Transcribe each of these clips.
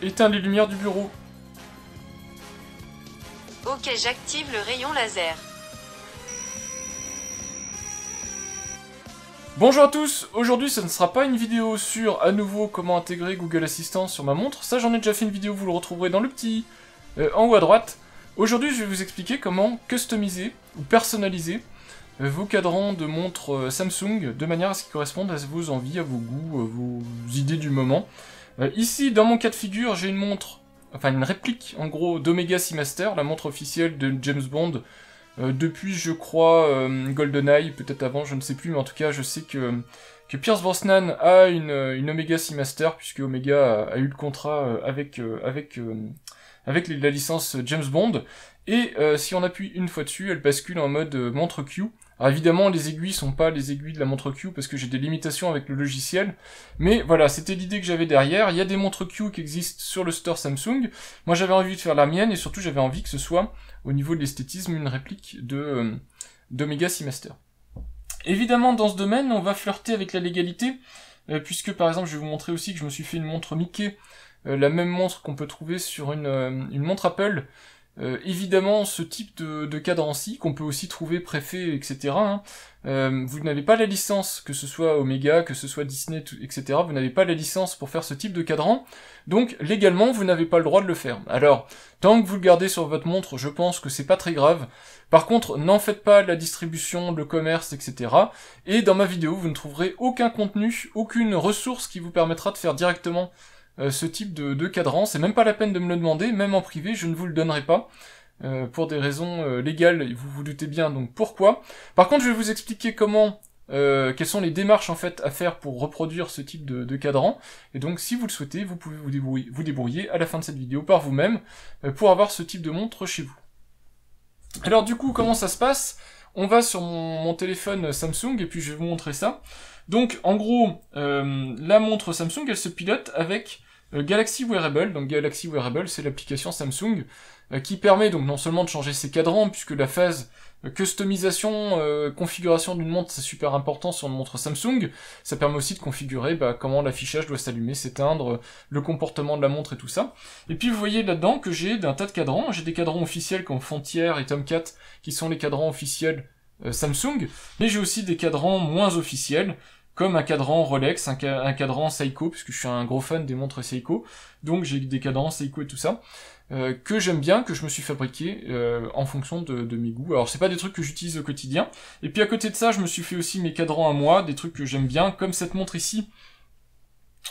Éteins les lumières du bureau. Ok, j'active le rayon laser. Bonjour à tous, aujourd'hui ce ne sera pas une vidéo sur à nouveau comment intégrer Google Assistant sur ma montre, ça j'en ai déjà fait une vidéo, vous le retrouverez dans le petit euh, en haut à droite. Aujourd'hui je vais vous expliquer comment customiser ou personnaliser euh, vos cadrans de montre euh, Samsung de manière à ce qu'ils correspondent à vos envies, à vos goûts, à vos idées du moment. Euh, ici, dans mon cas de figure, j'ai une montre, enfin une réplique en gros d'Omega Seamaster, la montre officielle de James Bond, euh, depuis je crois euh, GoldenEye, peut-être avant, je ne sais plus, mais en tout cas je sais que, que Pierce Brosnan a une, une Omega Seamaster, puisque Omega a, eu le contrat avec, avec, avec la licence James Bond, et si on appuie une fois dessus, elle bascule en mode montre Q, alors ah, évidemment, les aiguilles sont pas les aiguilles de la montre Q parce que j'ai des limitations avec le logiciel. Mais voilà, c'était l'idée que j'avais derrière. Il y a des montres Q qui existent sur le store Samsung. Moi, j'avais envie de faire la mienne et surtout, j'avais envie que ce soit, au niveau de l'esthétisme, une réplique de euh, d'Omega Seamaster. Évidemment, dans ce domaine, on va flirter avec la légalité euh, puisque, par exemple, je vais vous montrer aussi que je me suis fait une montre Mickey, euh, la même montre qu'on peut trouver sur une, une montre Apple euh, évidemment, ce type de, cadran ci qu'on peut aussi trouver préfet, etc. Hein, euh, vous n'avez pas la licence, que ce soit Omega, que ce soit Disney, etc. Vous n'avez pas la licence pour faire ce type de cadran. Donc, légalement, vous n'avez pas le droit de le faire. Alors, tant que vous le gardez sur votre montre, je pense que c'est pas très grave. Par contre, n'en faites pas la distribution, le commerce, etc. Et dans ma vidéo, vous ne trouverez aucun contenu, aucune ressource qui vous permettra de faire directement euh, ce type de, de cadran. C'est même pas la peine de me le demander, même en privé, je ne vous le donnerai pas. Euh, pour des raisons euh, légales, vous vous doutez bien donc pourquoi. Par contre, je vais vous expliquer comment, quelles sont les démarches en fait à faire pour reproduire ce type de, cadran. Et donc, si vous le souhaitez, vous pouvez vous débrouiller, vous débrouiller à la fin de cette vidéo par vous-même pour avoir ce type de montre chez vous. Alors du coup, comment ça se passe On va sur mon, téléphone Samsung et puis je vais vous montrer ça. Donc, en gros, la montre Samsung, elle se pilote avec euh, Galaxy Wearable, donc Galaxy Wearable, c'est l'application Samsung euh, qui permet donc non seulement de changer ses cadrans, puisque la phase euh, customisation, configuration d'une montre, c'est super important sur une montre Samsung, ça permet aussi de configurer bah, comment l'affichage doit s'allumer, s'éteindre, le comportement de la montre et tout ça. Et puis vous voyez là-dedans que j'ai d'un tas de cadrans, j'ai des cadrans officiels comme Frontier et Tomcat, qui sont les cadrans officiels Samsung, mais j'ai aussi des cadrans moins officiels, comme un cadran Rolex, un, cadran Seiko, puisque je suis un gros fan des montres Seiko, donc j'ai des cadrans Seiko et tout ça, euh, que j'aime bien, que je me suis fabriqué euh, en fonction de, mes goûts. Alors c'est pas des trucs que j'utilise au quotidien, et puis à côté de ça, je me suis fait aussi mes cadrans à moi, des trucs que j'aime bien, comme cette montre ici,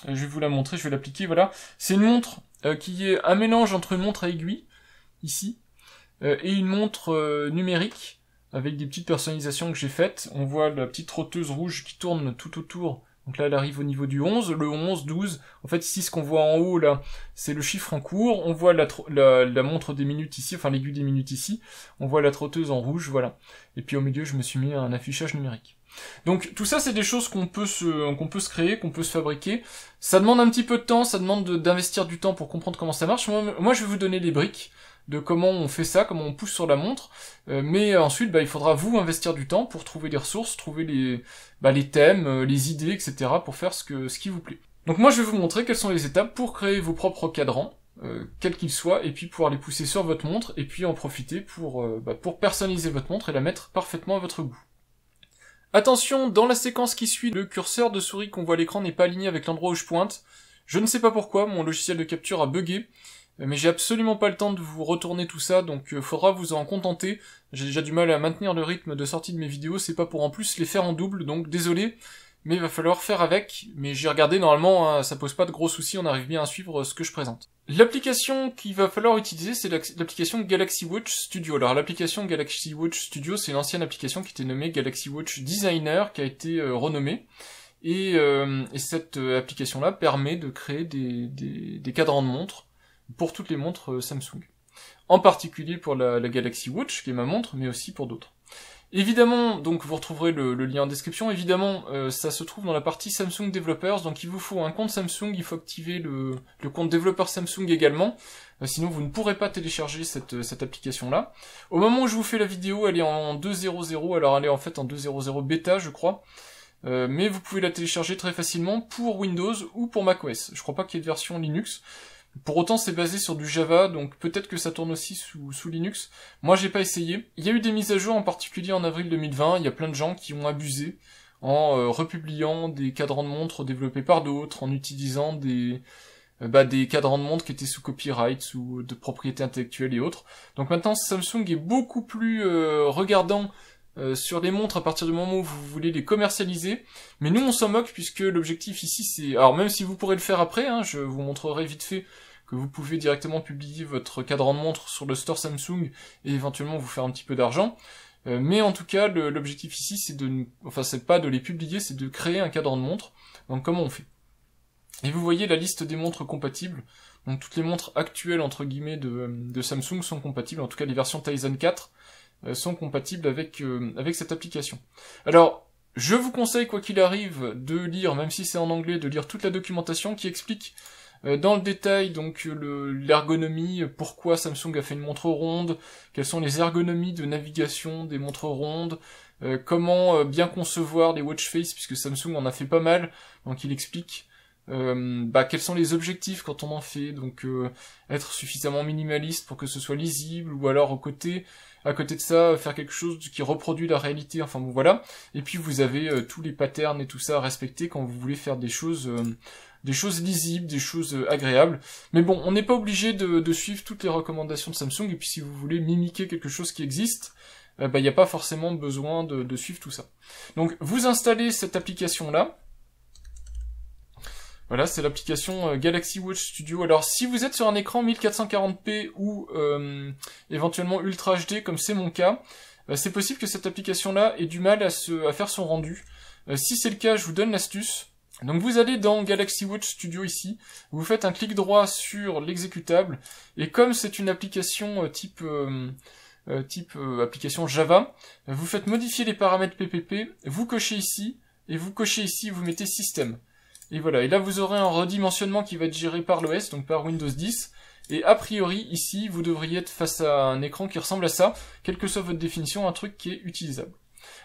euh, je vais vous la montrer, je vais l'appliquer, voilà, c'est une montre qui est un mélange entre une montre à aiguille, ici, et une montre numérique, avec des petites personnalisations que j'ai faites. On voit la petite trotteuse rouge qui tourne tout autour. Donc là, elle arrive au niveau du 11, le 11, 12. En fait, ici, ce qu'on voit en haut, là, c'est le chiffre en cours. On voit la, montre des minutes ici, enfin l'aiguille des minutes ici. On voit la trotteuse en rouge, voilà. Et puis au milieu, je me suis mis un affichage numérique. Donc tout ça, c'est des choses qu'on peut se, peut se créer, qu'on peut se fabriquer. Ça demande un petit peu de temps, ça demande d'investir du temps pour comprendre comment ça marche. Moi, moi, je vais vous donner les briques de comment on fait ça, comment on pousse sur la montre. Euh, mais ensuite, bah, il faudra vous investir du temps pour trouver les ressources, trouver les, bah, les thèmes, euh, les idées, etc. pour faire ce, qui vous plaît. Donc moi, je vais vous montrer quelles sont les étapes pour créer vos propres cadrans, euh, quels qu'ils soient, et puis pouvoir les pousser sur votre montre, et puis en profiter pour, euh, bah, pour personnaliser votre montre et la mettre parfaitement à votre goût. Attention, dans la séquence qui suit, le curseur de souris qu'on voit à l'écran n'est pas aligné avec l'endroit où je pointe. Je ne sais pas pourquoi, mon logiciel de capture a bugué. Mais j'ai absolument pas le temps de vous retourner tout ça, donc euh, faudra vous en contenter. J'ai déjà du mal à maintenir le rythme de sortie de mes vidéos, c'est pas pour en plus les faire en double, donc désolé, mais il va falloir faire avec. Mais j'ai regardé, normalement, hein, ça pose pas de gros soucis, on arrive bien à suivre euh, ce que je présente. L'application qu'il va falloir utiliser, c'est l'application Galaxy Watch Studio. Alors l'application Galaxy Watch Studio, c'est l'ancienne application qui était nommée Galaxy Watch Designer, qui a été euh, renommée. Et, cette application-là permet de créer des, des, des cadrans de montres pour toutes les montres euh, Samsung. En particulier pour la, Galaxy Watch, qui est ma montre, mais aussi pour d'autres. Évidemment, donc vous retrouverez le, lien en description, évidemment euh, ça se trouve dans la partie Samsung Developers, donc il vous faut un compte Samsung, il faut activer le, compte développeur Samsung également, euh, sinon vous ne pourrez pas télécharger cette, application-là. Au moment où je vous fais la vidéo, elle est en 2.0.0, alors elle est en fait en 2.0.0 bêta je crois, mais vous pouvez la télécharger très facilement pour Windows ou pour macOS, je crois pas qu'il y ait de version Linux, pour autant, c'est basé sur du Java, donc peut-être que ça tourne aussi sous, Linux. Moi, j'ai pas essayé. Il y a eu des mises à jour, en particulier en avril 2020. Il y a plein de gens qui ont abusé en euh, republiant des cadrans de montres développés par d'autres, en utilisant des, euh, bah, des cadrans de montres qui étaient sous copyright, ou euh, de propriété intellectuelle et autres. Donc maintenant, Samsung est beaucoup plus regardant sur les montres à partir du moment où vous voulez les commercialiser. Mais nous, on s'en moque puisque l'objectif ici, c'est... Alors même si vous pourrez le faire après, hein, je vous montrerai vite fait que vous pouvez directement publier votre cadran de montre sur le store Samsung et éventuellement vous faire un petit peu d'argent. Euh, mais en tout cas, l'objectif ici, c'est de, enfin, c'est pas de les publier, c'est de créer un cadran de montre. Donc, comment on fait Et vous voyez la liste des montres compatibles. Donc, toutes les montres actuelles entre guillemets de, Samsung sont compatibles. En tout cas, les versions Tizen 4 euh, sont compatibles avec euh, avec cette application. Alors, je vous conseille, quoi qu'il arrive, de lire, même si c'est en anglais, de lire toute la documentation qui explique euh, dans le détail, donc euh, l'ergonomie, euh, pourquoi Samsung a fait une montre ronde, quelles sont les ergonomies de navigation des montres rondes, comment bien concevoir les watch faces, puisque Samsung en a fait pas mal, donc il explique bah, quels sont les objectifs quand on en fait, donc être suffisamment minimaliste pour que ce soit lisible, ou alors au côté, à côté de ça, faire quelque chose qui reproduit la réalité, enfin bon voilà. Et puis vous avez tous les patterns et tout ça à respecter quand vous voulez faire des choses des choses lisibles, des choses euh, agréables. Mais bon, on n'est pas obligé de, suivre toutes les recommandations de Samsung, et puis si vous voulez mimiquer quelque chose qui existe, il euh, n'y bah, a pas forcément besoin de, suivre tout ça. Donc vous installez cette application-là. Voilà, c'est l'application euh, Galaxy Watch Studio. Alors si vous êtes sur un écran 1440p ou éventuellement Ultra HD, comme c'est mon cas, bah, c'est possible que cette application-là ait du mal à, se, à faire son rendu. si c'est le cas, je vous donne l'astuce. Donc vous allez dans Galaxy Watch Studio ici, vous faites un clic droit sur l'exécutable, et comme c'est une application euh, type, euh, euh, type application Java, vous faites modifier les paramètres PPP, vous cochez ici, et vous cochez ici, vous mettez système. Et voilà, et là vous aurez un redimensionnement qui va être géré par l'OS, donc par Windows 10, et a priori ici vous devriez être face à un écran qui ressemble à ça, quelle que soit votre définition, un truc qui est utilisable.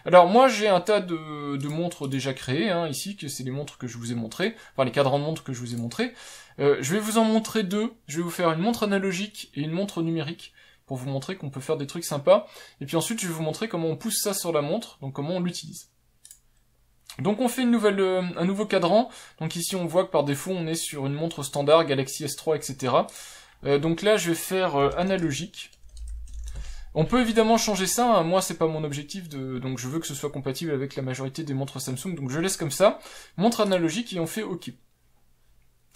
Alors moi j'ai un tas de, montres déjà créées, hein, ici, que c'est les montres que je vous ai montrées, enfin les cadrans de montres que je vous ai montrés. Euh, je vais vous en montrer deux, je vais vous faire une montre analogique et une montre numérique, pour vous montrer qu'on peut faire des trucs sympas, et puis ensuite je vais vous montrer comment on pousse ça sur la montre, donc comment on l'utilise. Donc on fait une nouvelle, euh, un nouveau cadran, donc ici on voit que par défaut on est sur une montre standard, Galaxy S3, etc. Euh, donc là je vais faire analogique, on peut évidemment changer ça, hein. moi c'est pas mon objectif, de... donc je veux que ce soit compatible avec la majorité des montres Samsung, donc je laisse comme ça, montre analogique et on fait OK.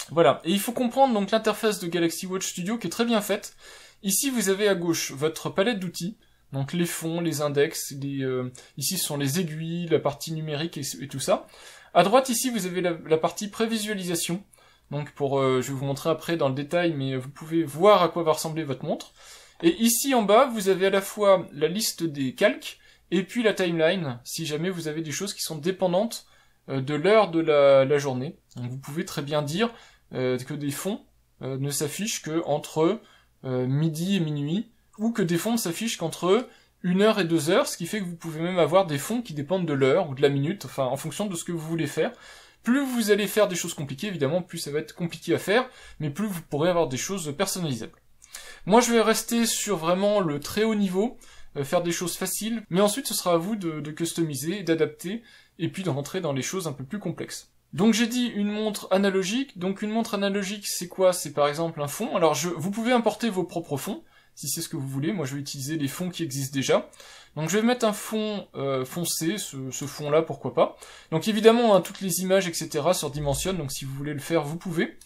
Voilà, et il faut comprendre donc l'interface de Galaxy Watch Studio qui est très bien faite. Ici vous avez à gauche votre palette d'outils, donc les fonds, les index, les, euh, ici ce sont les aiguilles, la partie numérique et, tout ça. À droite ici vous avez la, partie prévisualisation, donc pour, euh, je vais vous montrer après dans le détail, mais vous pouvez voir à quoi va ressembler votre montre. Et ici en bas, vous avez à la fois la liste des calques et puis la timeline, si jamais vous avez des choses qui sont dépendantes euh, de l'heure de la, journée. vous pouvez très bien dire euh, que des fonds euh, ne s'affichent que entre midi et minuit, ou que des fonds ne s'affichent qu'entre une heure et deux heures, ce qui fait que vous pouvez même avoir des fonds qui dépendent de l'heure ou de la minute, enfin en fonction de ce que vous voulez faire. Plus vous allez faire des choses compliquées, évidemment, plus ça va être compliqué à faire, mais plus vous pourrez avoir des choses personnalisables. Moi, je vais rester sur vraiment le très haut niveau, euh, faire des choses faciles, mais ensuite, ce sera à vous de, de customiser, d'adapter, et puis de rentrer dans les choses un peu plus complexes. Donc j'ai dit une montre analogique. Donc une montre analogique, c'est quoi C'est par exemple un fond. Alors je, vous pouvez importer vos propres fonds, si c'est ce que vous voulez. Moi, je vais utiliser les fonds qui existent déjà. Donc je vais mettre un fond euh, foncé, ce, fond-là, pourquoi pas. Donc évidemment, hein, toutes les images, etc. se redimensionnent. donc si vous voulez le faire, vous pouvez.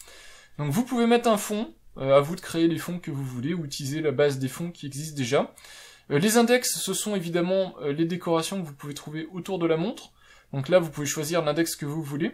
Donc vous pouvez mettre un fond, euh, à vous de créer les fonds que vous voulez ou utiliser la base des fonds qui existent déjà. Euh, les index, ce sont évidemment euh, les décorations que vous pouvez trouver autour de la montre. Donc là, vous pouvez choisir l'index que vous voulez.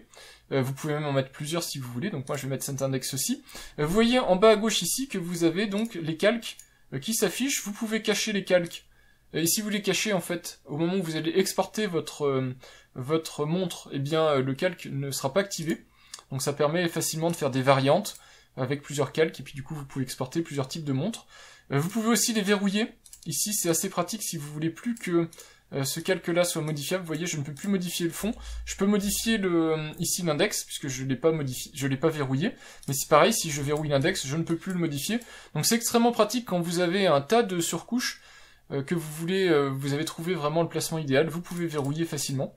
vous pouvez même en mettre plusieurs si vous voulez. Donc moi, je vais mettre cet index aussi. vous voyez en bas à gauche ici que vous avez donc les calques qui s'affichent. Vous pouvez cacher les calques. Et si vous les cachez, en fait, au moment où vous allez exporter votre, votre montre, eh bien, le calque ne sera pas activé. Donc ça permet facilement de faire des variantes avec plusieurs calques, et puis du coup vous pouvez exporter plusieurs types de montres. Euh, vous pouvez aussi les verrouiller, ici c'est assez pratique si vous voulez plus que euh, ce calque là soit modifiable, vous voyez je ne peux plus modifier le fond, je peux modifier le, euh, ici l'index, puisque je ne l'ai pas modifié, je l'ai pas verrouillé, mais c'est pareil, si je verrouille l'index, je ne peux plus le modifier, donc c'est extrêmement pratique quand vous avez un tas de surcouches, que vous voulez, vous avez trouvé vraiment le placement idéal, vous pouvez verrouiller facilement,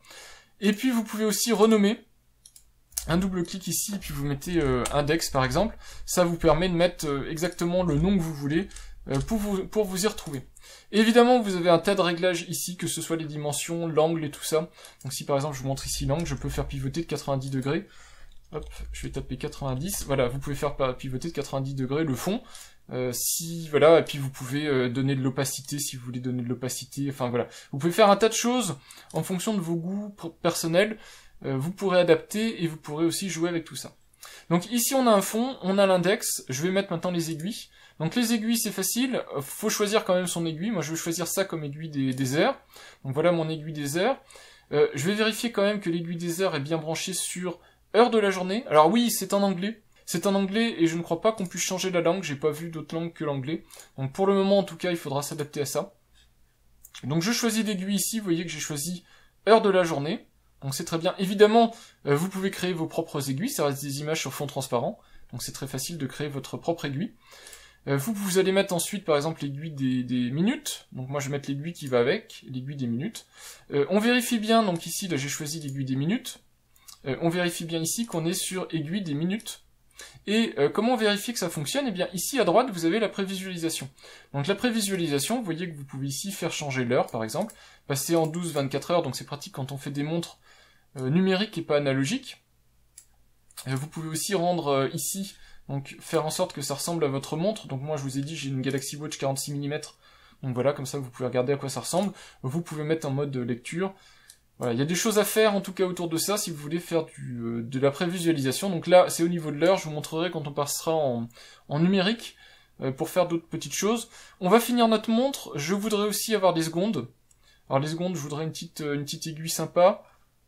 et puis vous pouvez aussi renommer, un double clic ici, puis vous mettez euh, index par exemple, ça vous permet de mettre euh, exactement le nom que vous voulez euh, pour, vous, pour vous y retrouver. évidemment, vous avez un tas de réglages ici, que ce soit les dimensions, l'angle et tout ça. Donc si par exemple je vous montre ici l'angle, je peux faire pivoter de 90 degrés. Hop, je vais taper 90. Voilà, vous pouvez faire pivoter de 90 degrés le fond. si voilà et puis vous pouvez donner de l'opacité si vous voulez donner de l'opacité enfin voilà vous pouvez faire un tas de choses en fonction de vos goûts personnels euh, vous pourrez adapter et vous pourrez aussi jouer avec tout ça. Donc ici on a un fond, on a l'index, je vais mettre maintenant les aiguilles. Donc les aiguilles c'est facile, euh, faut choisir quand même son aiguille, moi je vais choisir ça comme aiguille des, heures. airs. Donc voilà mon aiguille des airs. Euh, je vais vérifier quand même que l'aiguille des heures est bien branchée sur heure de la journée. Alors oui, c'est en anglais. C'est en anglais et je ne crois pas qu'on puisse changer la langue. J'ai pas vu d'autres langues que l'anglais. Donc pour le moment, en tout cas, il faudra s'adapter à ça. Donc je choisis l'aiguille ici. Vous voyez que j'ai choisi heure de la journée. Donc c'est très bien. Évidemment, euh, vous pouvez créer vos propres aiguilles, ça reste des images sur fond transparent, donc c'est très facile de créer votre propre aiguille. Euh, vous, allez mettre ensuite, par exemple, l'aiguille des, minutes. Donc moi, je vais mettre l'aiguille qui va avec, l'aiguille des minutes. Euh, on vérifie bien, donc ici, là, j'ai choisi l'aiguille des minutes. on vérifie bien ici qu'on est sur aiguille des minutes. Et comment vérifier que ça fonctionne Eh bien, ici, à droite, vous avez la prévisualisation. Donc la prévisualisation, vous voyez que vous pouvez ici faire changer l'heure, par exemple, passer en 12-24 heures, donc c'est pratique quand on fait des montres euh, numérique et pas analogique. Euh, vous pouvez aussi rendre euh, ici, donc faire en sorte que ça ressemble à votre montre. Donc moi je vous ai dit j'ai une Galaxy Watch 46 mm, donc voilà, comme ça vous pouvez regarder à quoi ça ressemble. Vous pouvez mettre en mode lecture. Voilà, il y a des choses à faire en tout cas autour de ça si vous voulez faire du, de la prévisualisation. Donc là, c'est au niveau de l'heure, je vous montrerai quand on passera en, en numérique pour faire d'autres petites choses. On va finir notre montre. Je voudrais aussi avoir des secondes. Alors les secondes, je voudrais une petite, une petite aiguille sympa.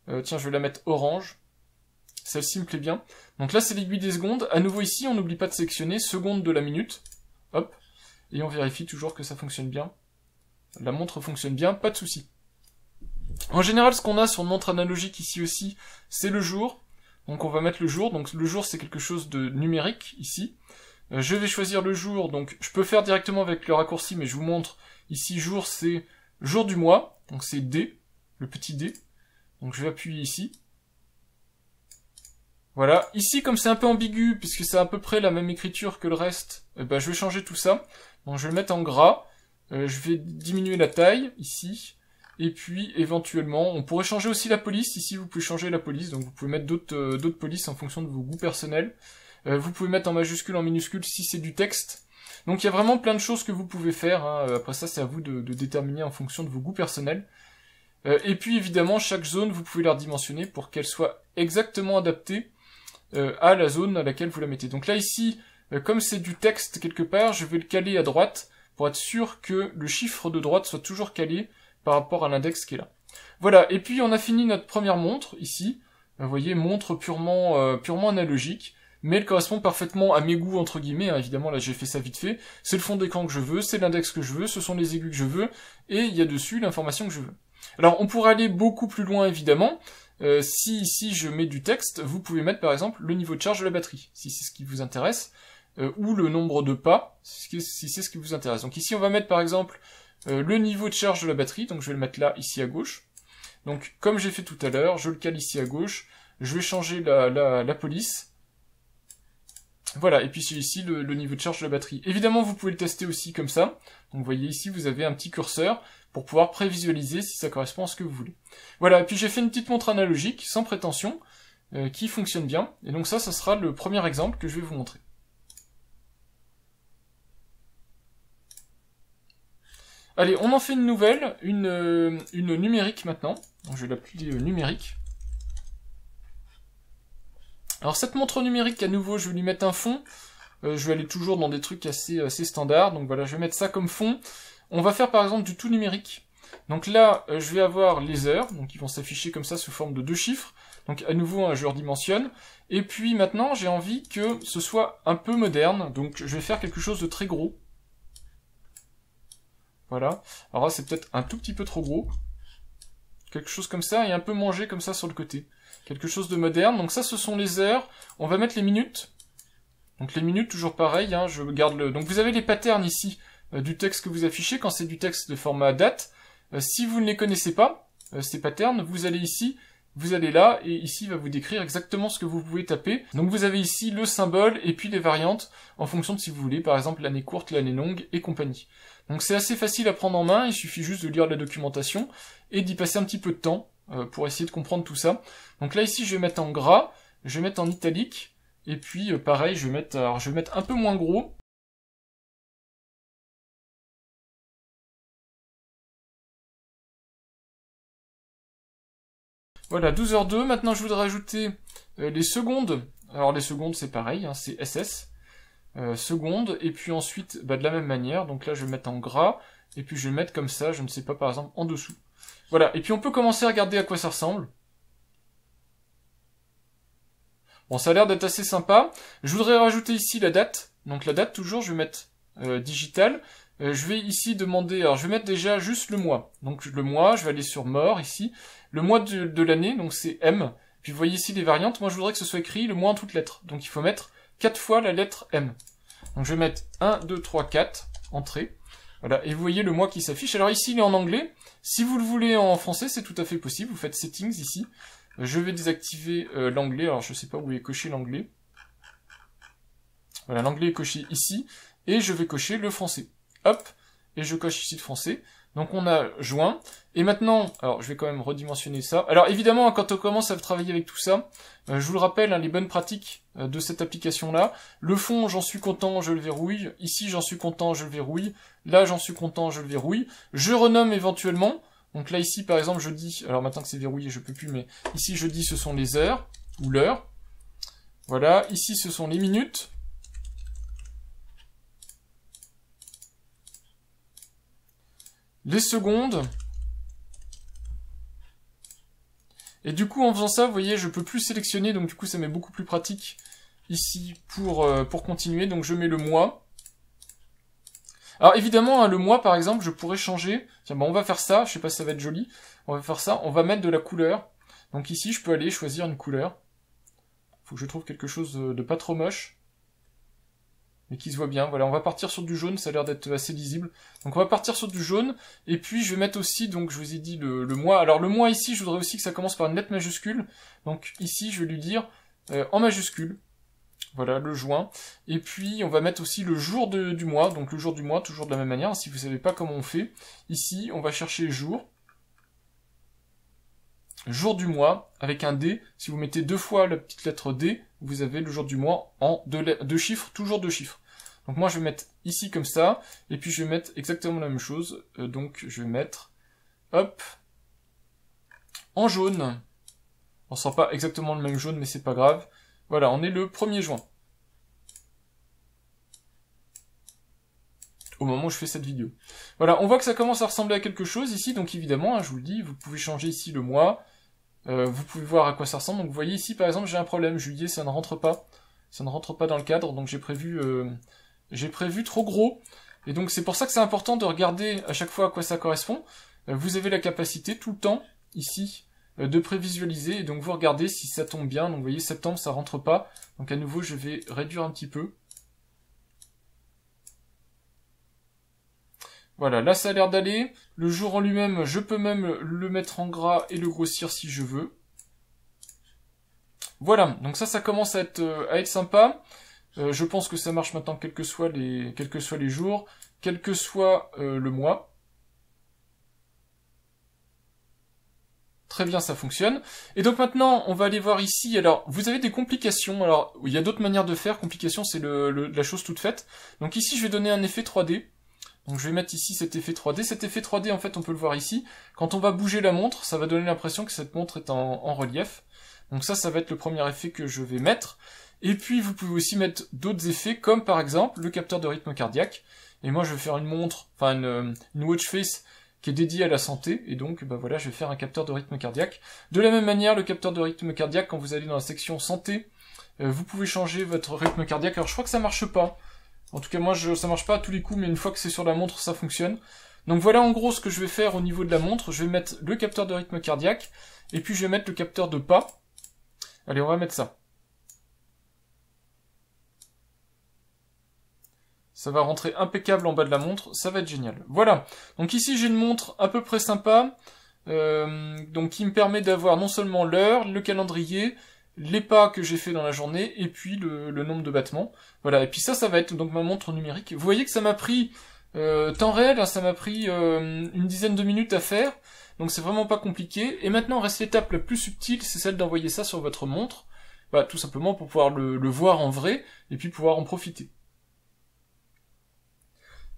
Euh, tiens, je vais la mettre orange. Celle-ci me plaît bien. Donc là, c'est l'aiguille des secondes. À nouveau ici, on n'oublie pas de sélectionner seconde de la minute. Hop. Et on vérifie toujours que ça fonctionne bien. La montre fonctionne bien, pas de souci. En général, ce qu'on a sur une montre analogique ici aussi, c'est le jour. Donc on va mettre le jour. Donc le jour, c'est quelque chose de numérique ici. Euh, je vais choisir le jour. Donc je peux faire directement avec le raccourci, mais je vous montre. Ici, jour, c'est jour du mois. Donc c'est D, le petit D. Donc je vais appuyer ici. Voilà, ici comme c'est un peu ambigu, puisque c'est à peu près la même écriture que le reste, eh ben, je vais changer tout ça. Donc je vais le mettre en gras, euh, je vais diminuer la taille, ici, et puis éventuellement, on pourrait changer aussi la police, ici vous pouvez changer la police, donc vous pouvez mettre d'autres euh, polices en fonction de vos goûts personnels. Euh, vous pouvez mettre en majuscule, en minuscule si c'est du texte. Donc il y a vraiment plein de choses que vous pouvez faire, hein. après ça c'est à vous de déterminer en fonction de vos goûts personnels. Euh, et puis évidemment, chaque zone, vous pouvez la redimensionner pour qu'elle soit exactement adaptée euh, à la zone à laquelle vous la mettez. Donc là ici, euh, comme c'est du texte quelque part, je vais le caler à droite pour être sûr que le chiffre de droite soit toujours calé par rapport à l'index qui est là. Voilà, et puis on a fini notre première montre ici. Vous voyez, montre purement, purement analogique mais elle correspond parfaitement à mes goûts entre guillemets. Hein. Évidemment, là j'ai fait ça vite fait. C'est le fond d'écran que je veux, c'est l'index que je veux, ce sont les aigus que je veux, et il y a dessus l'information que je veux. Alors on pourrait aller beaucoup plus loin évidemment. Euh, si ici je mets du texte, vous pouvez mettre par exemple le niveau de charge de la batterie, si c'est ce qui vous intéresse, euh, ou le nombre de pas, si c'est ce qui vous intéresse. Donc ici on va mettre par exemple euh, le niveau de charge de la batterie, donc je vais le mettre là, ici à gauche. Donc comme j'ai fait tout à l'heure, je le cale ici à gauche, je vais changer la, police. Voilà, et puis c'est ici le, le niveau de charge de la batterie. Évidemment vous pouvez le tester aussi comme ça. Donc vous voyez ici vous avez un petit curseur, pour pouvoir prévisualiser si ça correspond à ce que vous voulez. Voilà, et puis j'ai fait une petite montre analogique, sans prétention, euh, qui fonctionne bien, et donc ça, ça sera le premier exemple que je vais vous montrer. Allez, on en fait une nouvelle, une, euh, numérique maintenant. je vais l'appeler euh, numérique. Alors cette montre numérique, à nouveau, je vais lui mettre un fond. je vais aller toujours dans des trucs assez, assez standards. Donc voilà, je vais mettre ça comme fond. On va faire par exemple du tout numérique. Donc là, euh, je vais avoir les heures, donc ils vont s'afficher comme ça sous forme de deux chiffres. Donc à nouveau, je redimensionne. dimensionne. Et puis maintenant, j'ai envie que ce soit un peu moderne, donc je vais faire quelque chose de très gros. Voilà. Alors là, c'est peut-être un tout petit peu trop gros. Quelque chose comme ça, et un peu mangé comme ça sur le côté. Quelque chose de moderne. Donc ça, ce sont les heures. On va mettre les minutes. Donc les minutes, toujours pareil, hein. je garde le... Donc vous avez les patterns ici. Euh, du texte que vous affichez, quand c'est du texte de format date. Euh, si vous ne les connaissez pas, euh, ces patterns, vous allez ici, vous allez là, et ici il va vous décrire exactement ce que vous pouvez taper. Donc vous avez ici le symbole, et puis les variantes, en fonction de si vous voulez, par exemple l'année courte, l'année longue, et compagnie. Donc c'est assez facile à prendre en main, il suffit juste de lire la documentation, et d'y passer un petit peu de temps, pour essayer de comprendre tout ça. Donc là ici je vais mettre en gras, je vais mettre en italique, et puis pareil, je vais mettre, je vais mettre un peu moins gros, Voilà, 12h02. Maintenant, je voudrais ajouter euh, les secondes. Alors, les secondes, c'est pareil, hein, c'est SS. Euh, secondes. Et puis ensuite, bah, de la même manière. Donc là, je vais mettre en gras. Et puis, je vais mettre comme ça, je ne sais pas, par exemple, en dessous. Voilà. Et puis, on peut commencer à regarder à quoi ça ressemble. Bon, ça a l'air d'être assez sympa. Je voudrais rajouter ici la date. Donc la date, toujours, je vais mettre euh, digital. je vais ici demander... Alors, je vais mettre déjà juste le mois. Donc le mois, je vais aller sur mort, ici. Le mois de, l'année, donc c'est M. Puis vous voyez ici les variantes. Moi, je voudrais que ce soit écrit le mois en toutes lettres. Donc il faut mettre 4 fois la lettre M. Donc je vais mettre 1, 2, 3, 4, entrée. Voilà, et vous voyez le mois qui s'affiche. Alors ici, il est en anglais. Si vous le voulez en français, c'est tout à fait possible. Vous faites Settings ici. Je vais désactiver euh, l'anglais. Alors je ne sais pas où est coché l'anglais. Voilà, l'anglais est coché ici. Et je vais cocher le français. Hop, et je coche ici le français. Donc on a joint. Et maintenant, alors je vais quand même redimensionner ça. Alors évidemment, hein, quand on commence à travailler avec tout ça, euh, je vous le rappelle, hein, les bonnes pratiques euh, de cette application-là. Le fond, j'en suis content, je le verrouille. Ici, j'en suis content, je le verrouille. Là, j'en suis content, je le verrouille. Je renomme éventuellement. Donc là, ici, par exemple, je dis... Alors maintenant que c'est verrouillé, je peux plus, mais... Ici, je dis ce sont les heures, ou l'heure. Voilà. Ici, ce sont les minutes. les secondes. Et du coup, en faisant ça, vous voyez, je peux plus sélectionner, donc du coup, ça m'est beaucoup plus pratique ici pour, euh, pour continuer. Donc je mets le mois. Alors évidemment, hein, le mois, par exemple, je pourrais changer. Tiens, on va faire ça, je sais pas si ça va être joli. On va faire ça, on va mettre de la couleur. Donc ici, je peux aller choisir une couleur. Faut que je trouve quelque chose euh, de pas trop moche mais qui se voit bien. Voilà, on va partir sur du jaune, ça a l'air d'être assez lisible. Donc on va partir sur du jaune, et puis je vais mettre aussi, donc je vous ai dit le, mois. Alors le mois ici, je voudrais aussi que ça commence par une lettre majuscule. Donc ici, je vais lui dire euh, en majuscule, voilà, le juin. Et puis on va mettre aussi le jour du mois, donc le jour du mois, toujours de la même manière, si vous ne savez pas comment on fait. Ici, on va chercher jour, jour du mois, avec un D. Si vous mettez deux fois la petite lettre D, vous avez le jour du mois en deux, chiffres, toujours deux chiffres. Donc moi je vais mettre ici comme ça, et puis je vais mettre exactement la même chose, euh, donc je vais mettre, hop, en jaune. On sent pas exactement le même jaune, mais c'est pas grave. Voilà, on est le 1er juin. Au moment où je fais cette vidéo. Voilà, on voit que ça commence à ressembler à quelque chose ici, donc évidemment, hein, je vous le dis, vous pouvez changer ici le mois, euh, vous pouvez voir à quoi ça ressemble. Donc vous voyez ici par exemple j'ai un problème, juillet ça ne rentre pas. Ça ne rentre pas dans le cadre, donc j'ai prévu euh, j'ai prévu trop gros. Et donc c'est pour ça que c'est important de regarder à chaque fois à quoi ça correspond. Euh, vous avez la capacité tout le temps ici de prévisualiser et donc vous regardez si ça tombe bien. Donc vous voyez septembre ça rentre pas. Donc à nouveau je vais réduire un petit peu. Voilà, là ça a l'air d'aller. Le jour en lui-même, je peux même le mettre en gras et le grossir si je veux. Voilà, donc ça, ça commence à être, euh, à être sympa. Euh, je pense que ça marche maintenant quels que soient les, que les jours, quel que soit euh, le mois. Très bien, ça fonctionne. Et donc maintenant, on va aller voir ici. Alors, vous avez des complications. Alors, il y a d'autres manières de faire. Complications, c'est la chose toute faite. Donc ici, je vais donner un effet 3D. Donc je vais mettre ici cet effet 3D. Cet effet 3D, en fait, on peut le voir ici. Quand on va bouger la montre, ça va donner l'impression que cette montre est en, relief. Donc ça, ça va être le premier effet que je vais mettre. Et puis, vous pouvez aussi mettre d'autres effets, comme par exemple le capteur de rythme cardiaque. Et moi, je vais faire une montre, enfin une, euh, watch face qui est dédiée à la santé, et donc bah voilà, je vais faire un capteur de rythme cardiaque. De la même manière, le capteur de rythme cardiaque, quand vous allez dans la section santé, euh, vous pouvez changer votre rythme cardiaque. Alors je crois que ça marche pas. En tout cas, moi, je, ça marche pas à tous les coups, mais une fois que c'est sur la montre, ça fonctionne. Donc voilà en gros ce que je vais faire au niveau de la montre. Je vais mettre le capteur de rythme cardiaque, et puis je vais mettre le capteur de pas. Allez, on va mettre ça. Ça va rentrer impeccable en bas de la montre, ça va être génial. Voilà, donc ici j'ai une montre à peu près sympa, euh, donc qui me permet d'avoir non seulement l'heure, le calendrier, les pas que j'ai fait dans la journée et puis le, nombre de battements. Voilà, et puis ça, ça va être donc ma montre numérique. Vous voyez que ça m'a pris euh, temps réel, hein, ça m'a pris euh, une dizaine de minutes à faire, donc c'est vraiment pas compliqué. Et maintenant, reste l'étape la plus subtile, c'est celle d'envoyer ça sur votre montre, Voilà, tout simplement pour pouvoir le, voir en vrai et puis pouvoir en profiter.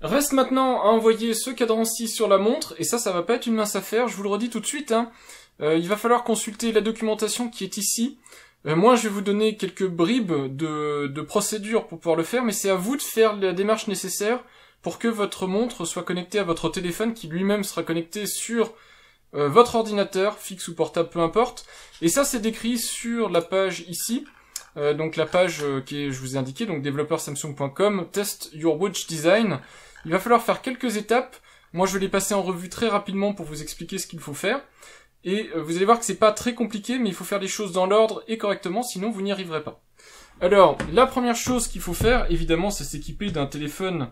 Reste maintenant à envoyer ce cadran-ci sur la montre, et ça, ça va pas être une mince affaire, je vous le redis tout de suite. Hein. Euh, il va falloir consulter la documentation qui est ici. Euh, moi, je vais vous donner quelques bribes de, de procédures pour pouvoir le faire, mais c'est à vous de faire la démarche nécessaire pour que votre montre soit connectée à votre téléphone qui lui-même sera connecté sur euh, votre ordinateur, fixe ou portable, peu importe. Et ça, c'est décrit sur la page ici. Euh, donc la page que qui je vous ai indiquée, donc samsung.com test your watch design. Il va falloir faire quelques étapes. Moi, je vais les passer en revue très rapidement pour vous expliquer ce qu'il faut faire. Et euh, vous allez voir que c'est pas très compliqué, mais il faut faire les choses dans l'ordre et correctement, sinon vous n'y arriverez pas. Alors, la première chose qu'il faut faire, évidemment, c'est s'équiper d'un téléphone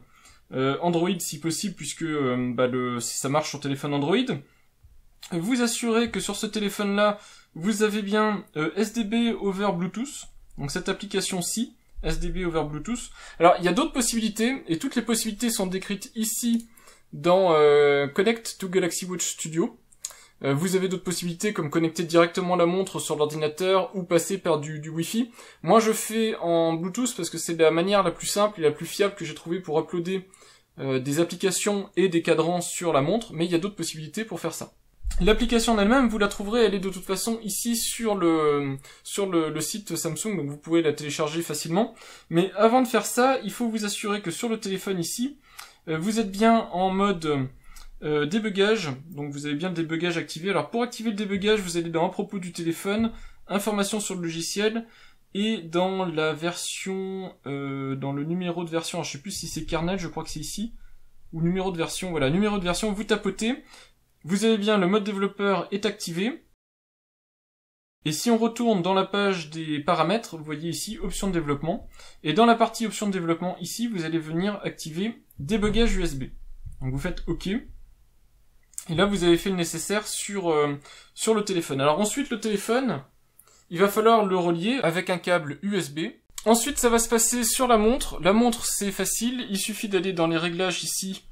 euh, Android si possible, puisque euh, bah, ça marche sur téléphone Android. Vous assurez que sur ce téléphone-là, vous avez bien SDB over Bluetooth, donc cette application-ci, SDB over Bluetooth. Alors, il y a d'autres possibilités, et toutes les possibilités sont décrites ici dans Connect to Galaxy Watch Studio. Euh, vous avez d'autres possibilités comme connecter directement la montre sur l'ordinateur ou passer par du, Wi-Fi. Moi je fais en Bluetooth parce que c'est la manière la plus simple et la plus fiable que j'ai trouvée pour uploader euh, des applications et des cadrans sur la montre, mais il y a d'autres possibilités pour faire ça. L'application en elle-même, vous la trouverez, elle est de toute façon ici sur le sur le, site Samsung, donc vous pouvez la télécharger facilement. Mais avant de faire ça, il faut vous assurer que sur le téléphone ici, euh, vous êtes bien en mode euh, débugage, donc vous avez bien le débugage activé. Alors pour activer le débugage, vous allez dans à propos du téléphone, informations sur le logiciel, et dans la version, euh, dans le numéro de version, alors je sais plus si c'est kernel, je crois que c'est ici, ou numéro de version, voilà, numéro de version, vous tapotez, vous avez bien le mode développeur est activé, et si on retourne dans la page des paramètres, vous voyez ici option de développement, et dans la partie options de développement ici, vous allez venir activer débugage USB. Donc vous faites OK, et là, vous avez fait le nécessaire sur, euh, sur le téléphone. Alors ensuite, le téléphone, il va falloir le relier avec un câble USB. Ensuite, ça va se passer sur la montre. La montre, c'est facile. Il suffit d'aller dans les réglages ici,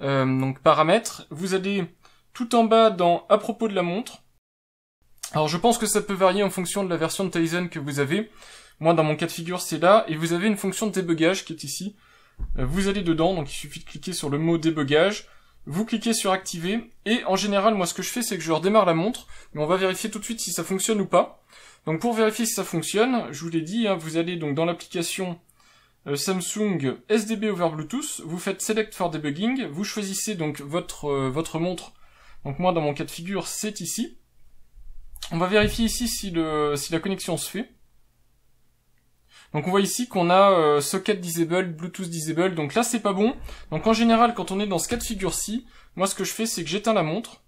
euh, donc paramètres. Vous allez tout en bas dans à propos de la montre. Alors je pense que ça peut varier en fonction de la version de Tizen que vous avez. Moi, dans mon cas de figure, c'est là. Et vous avez une fonction de débugage qui est ici. Euh, vous allez dedans, donc il suffit de cliquer sur le mot débugage vous cliquez sur activer, et en général, moi ce que je fais, c'est que je redémarre la montre, mais on va vérifier tout de suite si ça fonctionne ou pas. Donc pour vérifier si ça fonctionne, je vous l'ai dit, hein, vous allez donc dans l'application euh, Samsung SDB over Bluetooth, vous faites Select for Debugging, vous choisissez donc votre, euh, votre montre, donc moi dans mon cas de figure, c'est ici. On va vérifier ici si, le, si la connexion se fait. Donc on voit ici qu'on a euh, socket disable, Bluetooth disable, donc là c'est pas bon. Donc en général quand on est dans ce cas de figure-ci, moi ce que je fais c'est que j'éteins la montre.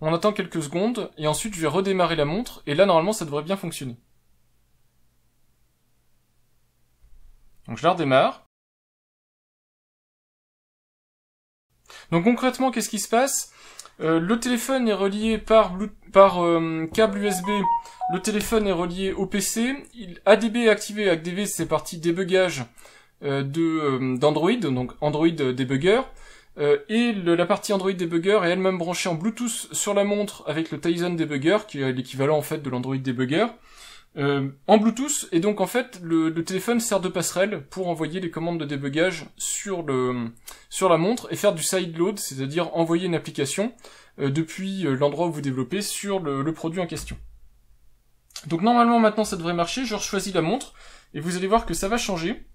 On attend quelques secondes et ensuite je vais redémarrer la montre et là normalement ça devrait bien fonctionner. Donc je la redémarre. Donc concrètement, qu'est-ce qui se passe euh, le téléphone est relié par, par euh, câble USB. Le téléphone est relié au PC. ADB est activé. ADB, c'est partie débugage euh, euh, d'Android, donc Android Debugger, et la partie Android Debugger est elle-même branchée en Bluetooth sur la montre avec le Tizen Debugger, qui est l'équivalent en fait de l'Android Debugger. Euh, en Bluetooth, et donc en fait le, téléphone sert de passerelle pour envoyer les commandes de débogage sur, le, sur la montre et faire du sideload, c'est-à-dire envoyer une application euh, depuis euh, l'endroit où vous développez sur le, produit en question. Donc normalement maintenant ça devrait marcher, je choisis la montre, et vous allez voir que ça va changer.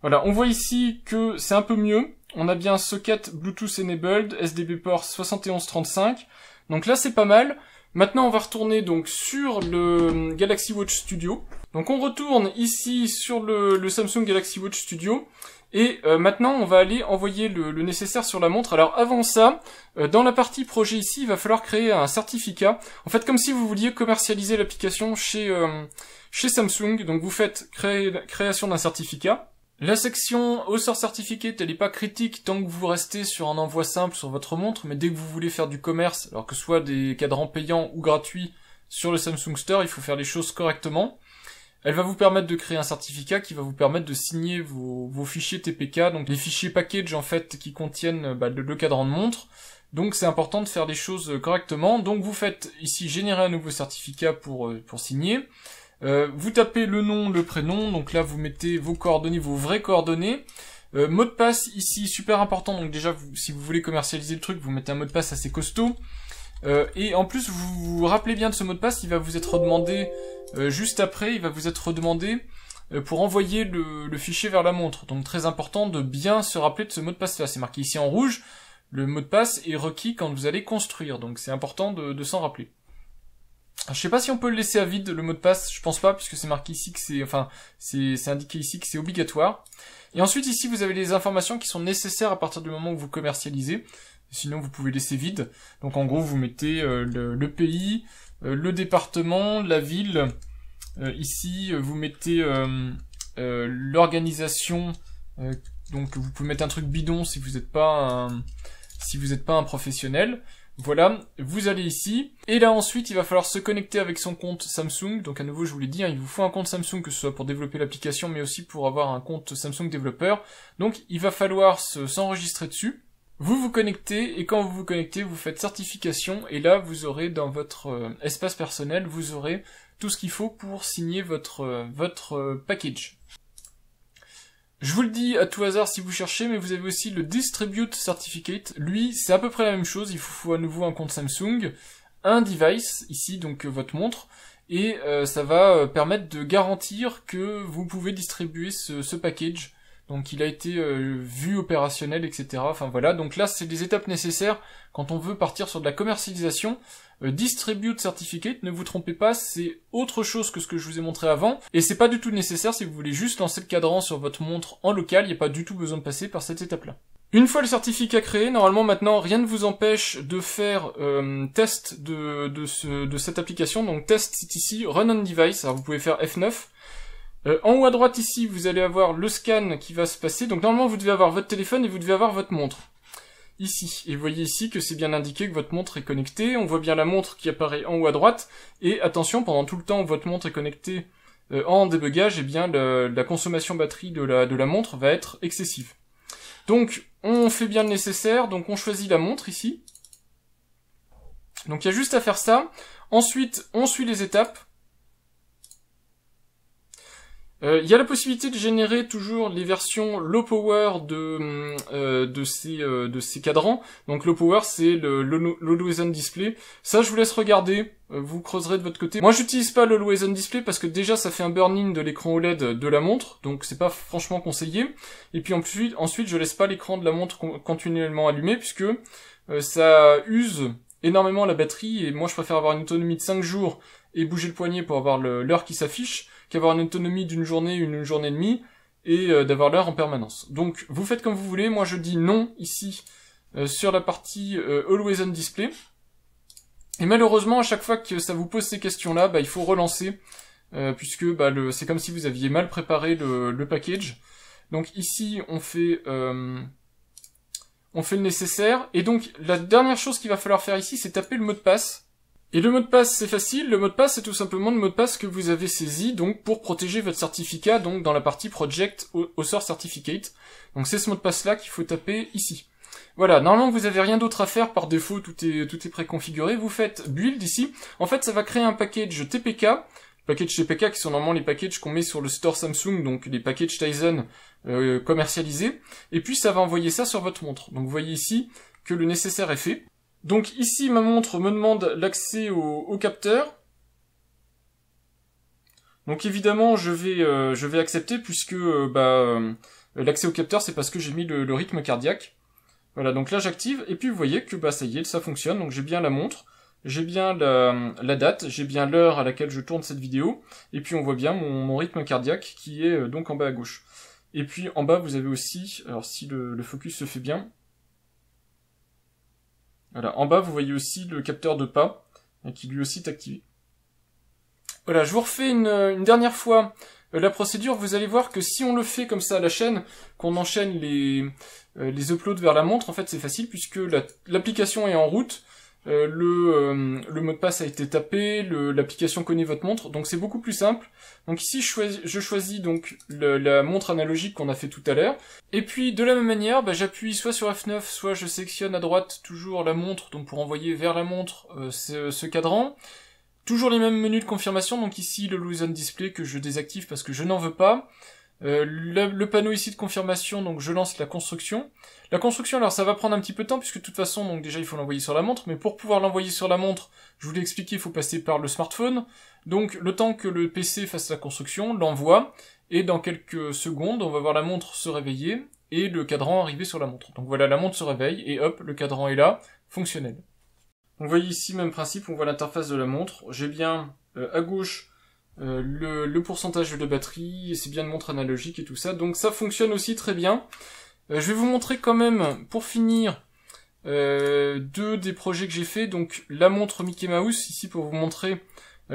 Voilà, on voit ici que c'est un peu mieux, on a bien socket Bluetooth enabled, SDB port 7135, donc là c'est pas mal, Maintenant, on va retourner donc sur le Galaxy Watch Studio. Donc on retourne ici sur le, Samsung Galaxy Watch Studio. Et euh, maintenant, on va aller envoyer le, nécessaire sur la montre. Alors avant ça, euh, dans la partie projet ici, il va falloir créer un certificat. En fait, comme si vous vouliez commercialiser l'application chez, euh, chez Samsung. Donc vous faites créer, création d'un certificat. La section Author Certificate, elle n'est pas critique tant que vous restez sur un envoi simple sur votre montre, mais dès que vous voulez faire du commerce, alors que ce soit des cadrans payants ou gratuits sur le Samsung Store, il faut faire les choses correctement. Elle va vous permettre de créer un certificat qui va vous permettre de signer vos, fichiers TPK, donc les fichiers package en fait qui contiennent bah, le, cadran de montre. Donc c'est important de faire les choses correctement. Donc vous faites ici générer un nouveau certificat pour, euh, pour signer. Euh, vous tapez le nom, le prénom, donc là vous mettez vos coordonnées, vos vraies coordonnées. Euh, mot de passe ici, super important, donc déjà si vous voulez commercialiser le truc, vous mettez un mot de passe assez costaud. Euh, et en plus, vous vous rappelez bien de ce mot de passe, il va vous être redemandé juste après, il va vous être redemandé pour envoyer le, fichier vers la montre. Donc très important de bien se rappeler de ce mot de passe là. C'est marqué ici en rouge, le mot de passe est requis quand vous allez construire, donc c'est important de s'en rappeler. Je sais pas si on peut le laisser à vide le mot de passe, je pense pas puisque c'est marqué ici que c'est enfin c'est indiqué ici que c'est obligatoire. Et ensuite ici vous avez les informations qui sont nécessaires à partir du moment où vous commercialisez. Sinon vous pouvez laisser vide. Donc en gros vous mettez euh, le, pays, euh, le département, la ville. Euh, ici vous mettez l'organisation. donc vous pouvez mettre un truc bidon si vous n'êtes pas si vous n'êtes pas un professionnel. Voilà, vous allez ici. Et là ensuite, il va falloir se connecter avec son compte Samsung. Donc à nouveau, je vous l'ai dit, hein, il vous faut un compte Samsung, que ce soit pour développer l'application, mais aussi pour avoir un compte Samsung développeur. Donc il va falloir s'enregistrer dessus. Vous vous connectez et quand vous vous connectez, vous faites certification et là, vous aurez dans votre euh, espace personnel, vous aurez tout ce qu'il faut pour signer votre, euh, votre euh, package. Je vous le dis à tout hasard si vous cherchez, mais vous avez aussi le Distribute Certificate. Lui, c'est à peu près la même chose, il faut à nouveau un compte Samsung, un device, ici donc euh, votre montre, et euh, ça va euh, permettre de garantir que vous pouvez distribuer ce, package. Donc il a été vu opérationnel, etc. Enfin voilà, donc là c'est les étapes nécessaires quand on veut partir sur de la commercialisation. Euh, distribute Certificate, ne vous trompez pas, c'est autre chose que ce que je vous ai montré avant, et c'est pas du tout nécessaire si vous voulez juste lancer le cadran sur votre montre en local, il n'y a pas du tout besoin de passer par cette étape-là. Une fois le certificat créé, normalement maintenant rien ne vous empêche de faire euh, test de, de, ce, de, cette application, donc test c'est ici run on device, alors vous pouvez faire F9. Euh, en haut à droite ici vous allez avoir le scan qui va se passer, donc normalement vous devez avoir votre téléphone et vous devez avoir votre montre ici. Et voyez ici que c'est bien indiqué que votre montre est connectée. On voit bien la montre qui apparaît en haut à droite. Et attention, pendant tout le temps où votre montre est connectée euh, en débugage, eh bien la consommation batterie de la, de la montre va être excessive. Donc on fait bien le nécessaire, donc on choisit la montre ici. Donc il y a juste à faire ça. Ensuite, on suit les étapes. Euh, il y a la possibilité de générer toujours les versions low power de, euh, de, ces, euh, de ces cadrans. Donc low power, c'est le Display. Ça, je vous laisse regarder vous creuserez de votre côté. Moi, j'utilise pas le Display parce que déjà, ça fait un burn-in de l'écran OLED de la montre, donc c'est pas franchement conseillé. Et puis ensuite, ensuite je laisse pas l'écran de la montre continuellement allumé puisque ça use énormément la batterie et moi, je préfère avoir une autonomie de 5 jours et bouger le poignet pour avoir l'heure qui s'affiche qu'avoir une autonomie d'une journée, une journée et demie, et euh, d'avoir l'heure en permanence. Donc vous faites comme vous voulez, moi je dis non ici euh, sur la partie euh, Always on Display. Et malheureusement, à chaque fois que ça vous pose ces questions-là, bah, il faut relancer, puisque bah, c'est comme si vous aviez mal préparé le, le package. Donc ici, on fait, on fait le nécessaire. Et donc, la dernière chose qu'il va falloir faire ici, c'est taper le mot de passe et le mot de passe, c'est facile. Le mot de passe, c'est tout simplement le mot de passe que vous avez saisi, donc, pour protéger votre certificat, donc, dans la partie Project sort Certificate. Donc, c'est ce mot de passe-là qu'il faut taper ici. Voilà, normalement vous avez rien d'autre à faire, par défaut tout est, tout est préconfiguré, vous faites build ici, en fait ça va créer un package TPK, package TPK qui sont normalement les packages qu'on met sur le store Samsung, donc les packages Tizen euh, commercialisés, et puis ça va envoyer ça sur votre montre. Donc vous voyez ici que le nécessaire est fait, donc ici, ma montre me demande l'accès au, au, capteur. Donc évidemment, je vais, euh, je vais accepter puisque euh, bah, euh, l'accès au capteur, c'est parce que j'ai mis le, rythme cardiaque. Voilà, donc là j'active, et puis vous voyez que bah ça y est, ça fonctionne, donc j'ai bien la montre, j'ai bien la, date, j'ai bien l'heure à laquelle je tourne cette vidéo, et puis on voit bien mon, rythme cardiaque qui est donc en bas à gauche. Et puis en bas vous avez aussi, alors si le focus se fait bien, en bas, vous voyez aussi le capteur de pas, hein, qui lui aussi est activé. Voilà, je vous refais une, dernière fois euh, la procédure. Vous allez voir que si on le fait comme ça à la chaîne, qu'on enchaîne les, euh, les uploads vers la montre, en fait, c'est facile puisque l'application est en route. Euh, le, euh, le, mot de passe a été tapé, l'application connaît votre montre, donc c'est beaucoup plus simple. Donc ici je choisis, je choisis donc la montre analogique qu'on a fait tout à l'heure. Et puis de la même manière, bah, j'appuie soit sur F9, soit je sélectionne à droite toujours la montre, donc pour envoyer vers la montre euh, ce, cadran. Toujours les mêmes menus de confirmation, donc ici le Loosen Display que je désactive parce que je n'en veux pas. Euh, le, panneau ici de confirmation, donc je lance la construction. La construction, alors ça va prendre un petit peu de temps, puisque de toute façon, donc déjà il faut l'envoyer sur la montre, mais pour pouvoir l'envoyer sur la montre, je vous l'ai expliqué, il faut passer par le smartphone. Donc le temps que le PC fasse la construction, l'envoie, et dans quelques secondes, on va voir la montre se réveiller, et le cadran arriver sur la montre. Donc voilà, la montre se réveille, et hop, le cadran est là, fonctionnel. On voit voyez ici, même principe, on voit l'interface de la montre. J'ai bien euh, à gauche euh, le, pourcentage de batterie, c'est bien une montre analogique et tout ça, donc ça fonctionne aussi très bien. Euh, je vais vous montrer quand même, pour finir, euh, deux des projets que j'ai fait, donc la montre Mickey Mouse, ici pour vous montrer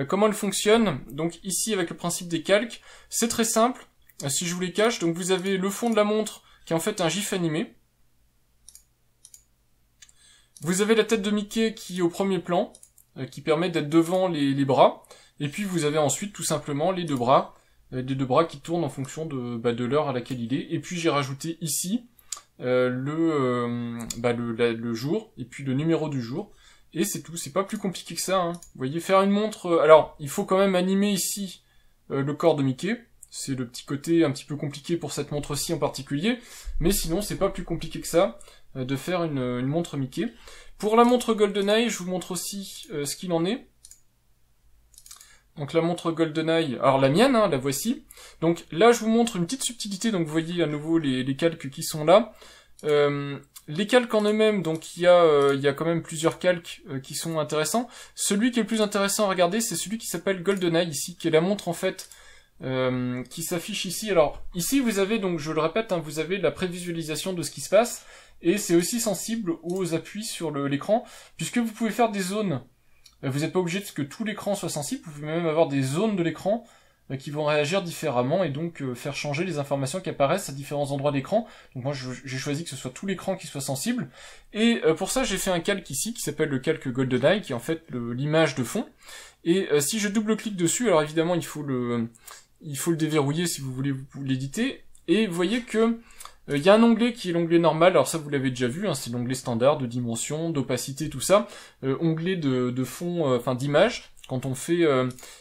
comment elle fonctionne, donc ici avec le principe des calques, c'est très simple, si je vous les cache, donc vous avez le fond de la montre qui est en fait un gif animé, vous avez la tête de Mickey qui est au premier plan, qui permet d'être devant les, les bras, et puis vous avez ensuite tout simplement les deux bras, les euh, deux bras qui tournent en fonction de, bah, de l'heure à laquelle il est. Et puis j'ai rajouté ici euh, le, euh, bah, le, jour et puis le numéro du jour. Et c'est tout, c'est pas plus compliqué que ça. Hein. Vous voyez, faire une montre... alors, il faut quand même animer ici le corps de Mickey. C'est le petit côté un petit peu compliqué pour cette montre-ci en particulier. Mais sinon, c'est pas plus compliqué que ça de faire une, une montre Mickey. Pour la montre GoldenEye, je vous montre aussi ce qu'il en est. Donc la montre GoldenEye, alors la mienne, hein, la voici. Donc là, je vous montre une petite subtilité. Donc vous voyez à nouveau les, calques qui sont là. Euh, les calques en eux-mêmes, donc il y, a, euh, il y a quand même plusieurs calques euh, qui sont intéressants. Celui qui est le plus intéressant à regarder, c'est celui qui s'appelle GoldenEye ici, qui est la montre en fait qui s'affiche ici. Alors ici vous avez donc, je le répète, hein, vous avez la prévisualisation de ce qui se passe, et c'est aussi sensible aux appuis sur l'écran, puisque vous pouvez faire des zones euh, vous n'êtes pas obligé de ce que tout l'écran soit sensible, vous pouvez même avoir des zones de l'écran euh, qui vont réagir différemment et donc euh, faire changer les informations qui apparaissent à différents endroits d'écran. Donc moi j'ai choisi que ce soit tout l'écran qui soit sensible. Et pour ça j'ai fait un calque ici qui s'appelle le calque GoldenEye, qui est en fait l'image de fond. Et si je double-clique dessus, alors évidemment il faut le, il faut le déverrouiller si vous voulez l'éditer. Et vous voyez que il euh, y a un onglet qui est l'onglet normal, alors ça vous l'avez déjà vu, hein, c'est l'onglet standard de dimension, d'opacité, tout ça. Euh, onglet de, fond, euh, enfin d'image. Quand on fait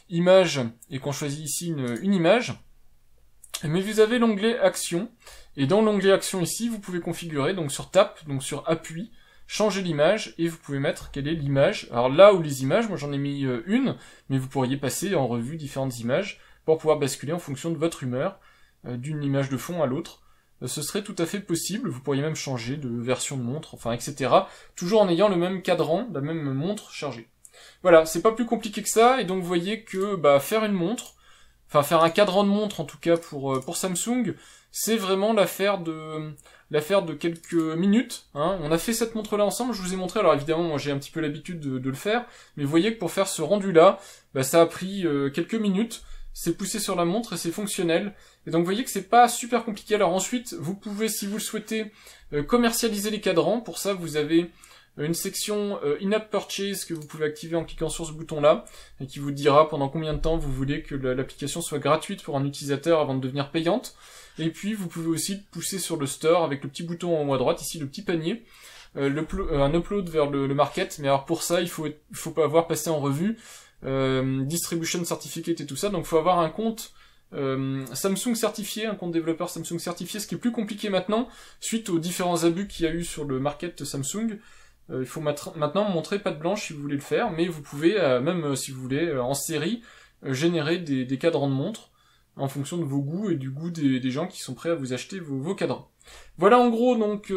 image et qu'on choisit ici une, une image, mais vous avez l'onglet action et dans l'onglet action ici vous pouvez configurer donc sur tap donc sur appui changer l'image et vous pouvez mettre quelle est l'image alors là où les images moi j'en ai mis une mais vous pourriez passer en revue différentes images pour pouvoir basculer en fonction de votre humeur d'une image de fond à l'autre ce serait tout à fait possible, vous pourriez même changer de version de montre, enfin etc. Toujours en ayant le même cadran, la même montre chargée. Voilà, c'est pas plus compliqué que ça, et donc vous voyez que bah, faire une montre, enfin faire un cadran de montre en tout cas pour, euh, pour Samsung, c'est vraiment l'affaire de l'affaire de quelques minutes. Hein. On a fait cette montre là ensemble, je vous ai montré, alors évidemment moi j'ai un petit peu l'habitude de, le faire, mais vous voyez que pour faire ce rendu là, bah, ça a pris euh, quelques minutes, c'est poussé sur la montre et c'est fonctionnel. Et donc vous voyez que c'est pas super compliqué. Alors ensuite, vous pouvez, si vous le souhaitez, euh, commercialiser les cadrans. Pour ça, vous avez euh, une section euh, in-app purchase que vous pouvez activer en cliquant sur ce bouton-là, et qui vous dira pendant combien de temps vous voulez que l'application soit gratuite pour un utilisateur avant de devenir payante. Et puis vous pouvez aussi pousser sur le store avec le petit bouton en haut à droite, ici le petit panier, un upload vers le, market. Mais alors pour ça, il faut, il faut pas avoir passé en revue distribution certificate et tout ça. Donc faut avoir un compte euh, Samsung certifié, un compte développeur Samsung certifié, ce qui est plus compliqué maintenant, suite aux différents abus qu'il y a eu sur le market Samsung. Euh, il faut maintenant montrer pas de blanche si vous voulez le faire, mais vous pouvez, euh, même si vous voulez, en série, générer des, des, cadrans de montre en fonction de vos goûts et du goût des, gens qui sont prêts à vous acheter vos, cadrans. Voilà en gros donc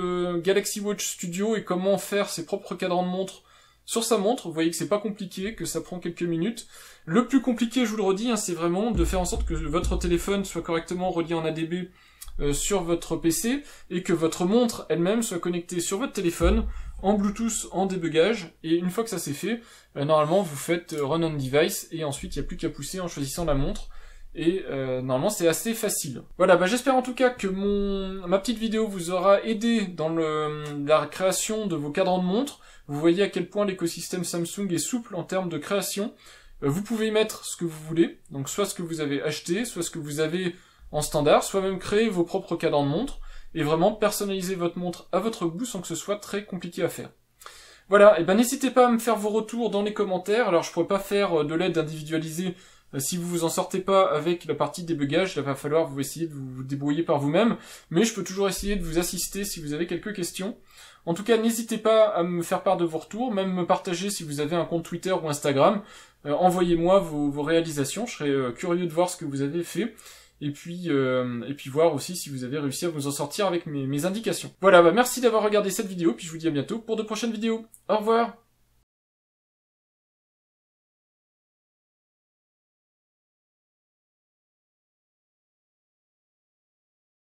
Galaxy Watch Studio et comment faire ses propres cadrans de montre. Sur sa montre, vous voyez que c'est pas compliqué, que ça prend quelques minutes. Le plus compliqué, je vous le redis, hein, c'est vraiment de faire en sorte que votre téléphone soit correctement relié en ADB euh, sur votre PC et que votre montre elle-même soit connectée sur votre téléphone en Bluetooth en débugage. Et une fois que ça c'est fait, euh, normalement vous faites euh, run on device et ensuite il n'y a plus qu'à pousser en choisissant la montre. Et euh, normalement, c'est assez facile. Voilà, bah, j'espère en tout cas que mon ma petite vidéo vous aura aidé dans le, la création de vos cadrans de montre. Vous voyez à quel point l'écosystème Samsung est souple en termes de création. Euh, vous pouvez y mettre ce que vous voulez, donc soit ce que vous avez acheté, soit ce que vous avez en standard, soit même créer vos propres cadrans de montre, et vraiment personnaliser votre montre à votre goût sans que ce soit très compliqué à faire. Voilà, et ben n'hésitez pas à me faire vos retours dans les commentaires. Alors je pourrais pas faire euh, de l'aide individualisée euh, si vous vous en sortez pas avec la partie débugage, il va falloir vous essayer de vous débrouiller par vous-même, mais je peux toujours essayer de vous assister si vous avez quelques questions. En tout cas, n'hésitez pas à me faire part de vos retours, même me partager si vous avez un compte Twitter ou Instagram. Euh, envoyez-moi vos, réalisations, je serais euh, curieux de voir ce que vous avez fait. Et puis, et puis voir aussi si vous avez réussi à vous en sortir avec mes, mes indications. Voilà, bah, merci d'avoir regardé cette vidéo, puis je vous dis à bientôt pour de prochaines vidéos. Au revoir